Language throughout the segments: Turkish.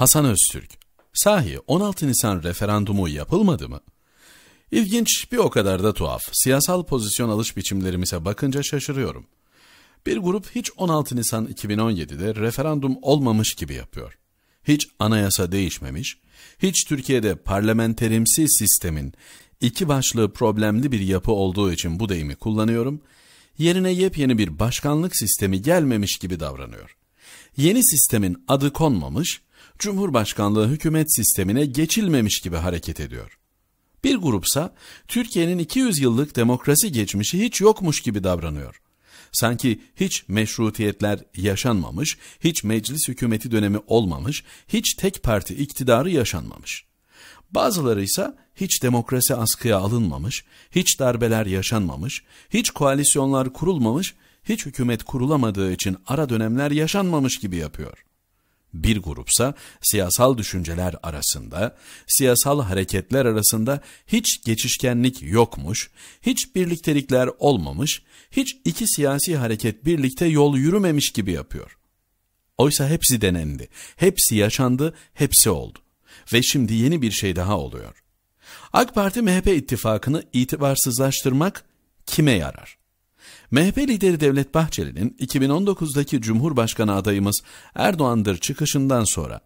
Hasan Öztürk, sahi 16 Nisan referandumu yapılmadı mı? İlginç bir o kadar da tuhaf. Siyasal pozisyon alış biçimlerimize bakınca şaşırıyorum. Bir grup hiç 16 Nisan 2017'de referandum olmamış gibi yapıyor. Hiç anayasa değişmemiş, hiç Türkiye'de parlamenterimsi sistemin iki başlı problemli bir yapı olduğu için bu deyimi kullanıyorum, yerine yepyeni bir başkanlık sistemi gelmemiş gibi davranıyor. Yeni sistemin adı konmamış, Cumhurbaşkanlığı hükümet sistemine geçilmemiş gibi hareket ediyor. Bir grupsa Türkiye'nin 200 yıllık demokrasi geçmişi hiç yokmuş gibi davranıyor. Sanki hiç meşrutiyetler yaşanmamış, hiç meclis hükümeti dönemi olmamış, hiç tek parti iktidarı yaşanmamış. Bazıları ise hiç demokrasi askıya alınmamış, hiç darbeler yaşanmamış, hiç koalisyonlar kurulmamış, hiç hükümet kurulamadığı için ara dönemler yaşanmamış gibi yapıyor bir grupsa siyasal düşünceler arasında, siyasal hareketler arasında hiç geçişkenlik yokmuş, hiç birliktelikler olmamış, hiç iki siyasi hareket birlikte yol yürümemiş gibi yapıyor. Oysa hepsi denendi, hepsi yaşandı, hepsi oldu. Ve şimdi yeni bir şey daha oluyor. AK Parti-MHP ittifakını itibarsızlaştırmak kime yarar? MHP lideri Devlet Bahçeli'nin 2019'daki Cumhurbaşkanı adayımız Erdoğan'dır çıkışından sonra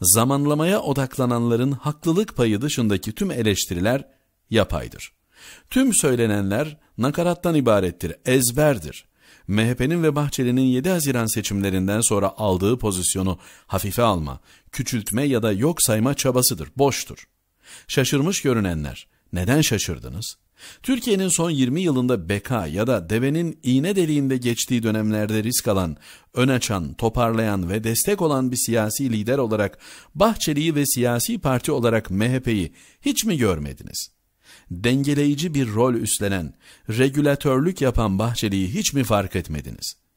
zamanlamaya odaklananların haklılık payı dışındaki tüm eleştiriler yapaydır. Tüm söylenenler nakarattan ibarettir, ezberdir. MHP'nin ve Bahçeli'nin 7 Haziran seçimlerinden sonra aldığı pozisyonu hafife alma, küçültme ya da yok sayma çabasıdır, boştur. Şaşırmış görünenler, neden şaşırdınız? Türkiye'nin son 20 yılında beka ya da devenin iğne deliğinde geçtiği dönemlerde risk alan, ön açan, toparlayan ve destek olan bir siyasi lider olarak Bahçeli'yi ve siyasi parti olarak MHP'yi hiç mi görmediniz? Dengeleyici bir rol üstlenen, regülatörlük yapan Bahçeli'yi hiç mi fark etmediniz?''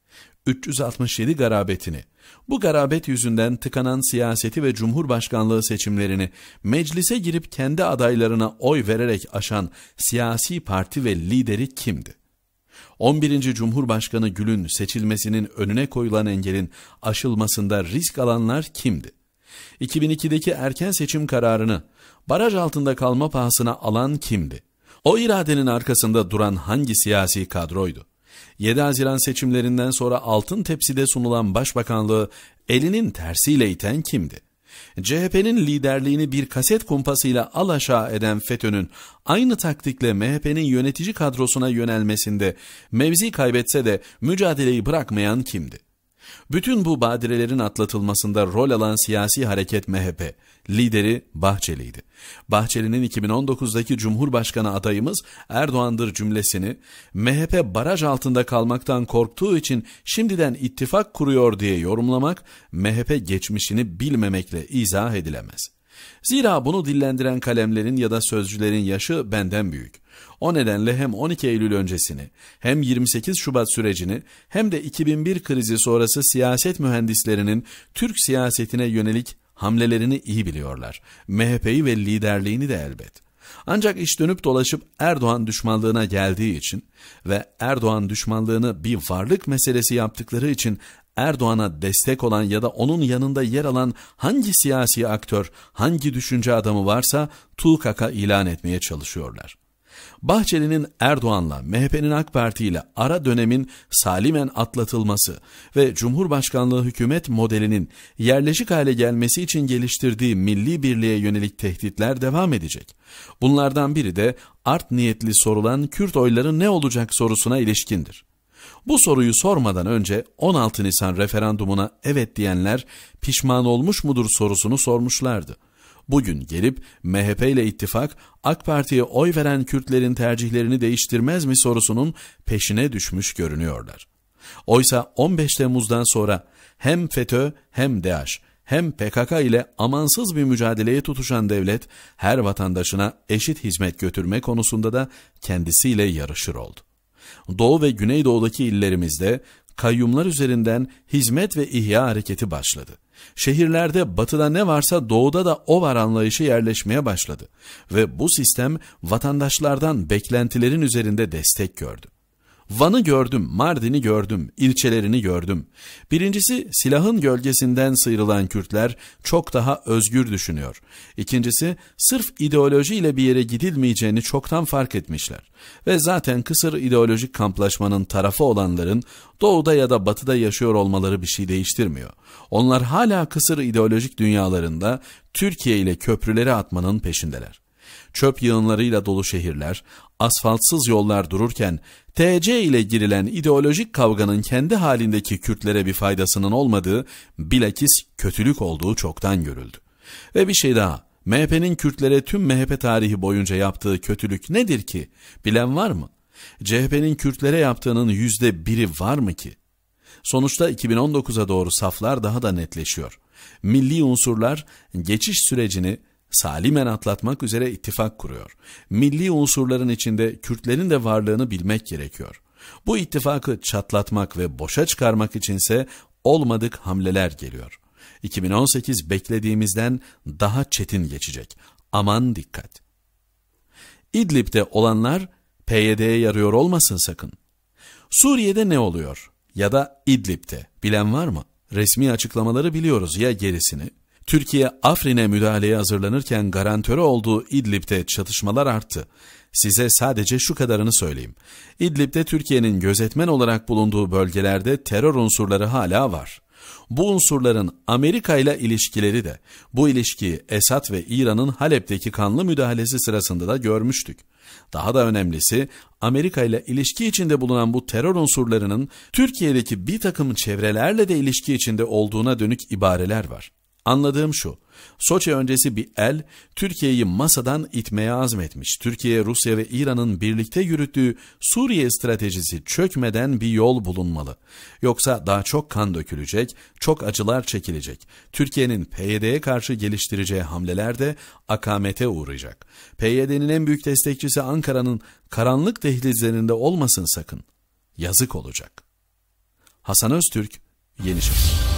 367 garabetini, bu garabet yüzünden tıkanan siyaseti ve cumhurbaşkanlığı seçimlerini meclise girip kendi adaylarına oy vererek aşan siyasi parti ve lideri kimdi? 11. Cumhurbaşkanı Gül'ün seçilmesinin önüne koyulan engelin aşılmasında risk alanlar kimdi? 2002'deki erken seçim kararını baraj altında kalma pahasına alan kimdi? O iradenin arkasında duran hangi siyasi kadroydu? 7 Haziran seçimlerinden sonra altın tepside sunulan başbakanlığı elinin tersiyle iten kimdi? CHP'nin liderliğini bir kaset kumpasıyla alaşağı eden FETÖ'nün aynı taktikle MHP'nin yönetici kadrosuna yönelmesinde mevzi kaybetse de mücadeleyi bırakmayan kimdi? Bütün bu badirelerin atlatılmasında rol alan siyasi hareket MHP, lideri Bahçeli'ydi. Bahçeli'nin 2019'daki Cumhurbaşkanı adayımız Erdoğan'dır cümlesini MHP baraj altında kalmaktan korktuğu için şimdiden ittifak kuruyor diye yorumlamak MHP geçmişini bilmemekle izah edilemez. Zira bunu dillendiren kalemlerin ya da sözcülerin yaşı benden büyük. O nedenle hem 12 Eylül öncesini hem 28 Şubat sürecini hem de 2001 krizi sonrası siyaset mühendislerinin Türk siyasetine yönelik hamlelerini iyi biliyorlar. MHP'yi ve liderliğini de elbet. Ancak iş dönüp dolaşıp Erdoğan düşmanlığına geldiği için ve Erdoğan düşmanlığını bir varlık meselesi yaptıkları için Erdoğan'a destek olan ya da onun yanında yer alan hangi siyasi aktör, hangi düşünce adamı varsa Tuğkak'a ilan etmeye çalışıyorlar. Bahçeli'nin Erdoğan'la, MHP'nin AK Parti ile ara dönemin salimen atlatılması ve Cumhurbaşkanlığı hükümet modelinin yerleşik hale gelmesi için geliştirdiği milli birliğe yönelik tehditler devam edecek. Bunlardan biri de art niyetli sorulan Kürt oyları ne olacak sorusuna ilişkindir. Bu soruyu sormadan önce 16 Nisan referandumuna evet diyenler pişman olmuş mudur sorusunu sormuşlardı bugün gelip MHP ile ittifak AK Parti'ye oy veren Kürtlerin tercihlerini değiştirmez mi sorusunun peşine düşmüş görünüyorlar. Oysa 15 Temmuz'dan sonra hem FETÖ hem DAEŞ hem PKK ile amansız bir mücadeleye tutuşan devlet her vatandaşına eşit hizmet götürme konusunda da kendisiyle yarışır oldu. Doğu ve Güneydoğu'daki illerimizde kayyumlar üzerinden hizmet ve ihya hareketi başladı. Şehirlerde batıda ne varsa doğuda da o var anlayışı yerleşmeye başladı ve bu sistem vatandaşlardan beklentilerin üzerinde destek gördü. Van'ı gördüm, Mardin'i gördüm, ilçelerini gördüm. Birincisi silahın gölgesinden sıyrılan Kürtler çok daha özgür düşünüyor. İkincisi sırf ideolojiyle bir yere gidilmeyeceğini çoktan fark etmişler. Ve zaten kısır ideolojik kamplaşmanın tarafı olanların doğuda ya da batıda yaşıyor olmaları bir şey değiştirmiyor. Onlar hala kısır ideolojik dünyalarında Türkiye ile köprüleri atmanın peşindeler çöp yığınlarıyla dolu şehirler, asfaltsız yollar dururken TC ile girilen ideolojik kavganın kendi halindeki Kürtlere bir faydasının olmadığı bilakis kötülük olduğu çoktan görüldü. Ve bir şey daha, MHP'nin Kürtlere tüm MHP tarihi boyunca yaptığı kötülük nedir ki? Bilen var mı? CHP'nin Kürtlere yaptığının yüzde biri var mı ki? Sonuçta 2019'a doğru saflar daha da netleşiyor. Milli unsurlar geçiş sürecini salimen atlatmak üzere ittifak kuruyor. Milli unsurların içinde Kürtlerin de varlığını bilmek gerekiyor. Bu ittifakı çatlatmak ve boşa çıkarmak içinse olmadık hamleler geliyor. 2018 beklediğimizden daha çetin geçecek. Aman dikkat. İdlib'de olanlar PYD'ye yarıyor olmasın sakın. Suriye'de ne oluyor? Ya da İdlib'de bilen var mı? Resmi açıklamaları biliyoruz ya gerisini. Türkiye Afrin'e müdahaleye hazırlanırken garantörü olduğu İdlib'de çatışmalar arttı. Size sadece şu kadarını söyleyeyim. İdlib'de Türkiye'nin gözetmen olarak bulunduğu bölgelerde terör unsurları hala var. Bu unsurların Amerika ile ilişkileri de bu ilişkiyi Esad ve İran'ın Halep'teki kanlı müdahalesi sırasında da görmüştük. Daha da önemlisi Amerika ile ilişki içinde bulunan bu terör unsurlarının Türkiye'deki bir takım çevrelerle de ilişki içinde olduğuna dönük ibareler var. Anladığım şu, Soçi öncesi bir el Türkiye'yi masadan itmeye azmetmiş. Türkiye, Rusya ve İran'ın birlikte yürüttüğü Suriye stratejisi çökmeden bir yol bulunmalı. Yoksa daha çok kan dökülecek, çok acılar çekilecek. Türkiye'nin PYD'ye karşı geliştireceği hamleler de akamete uğrayacak. PYD'nin en büyük destekçisi Ankara'nın karanlık dehlizlerinde olmasın sakın. Yazık olacak. Hasan Öztürk, Yeni Şafak.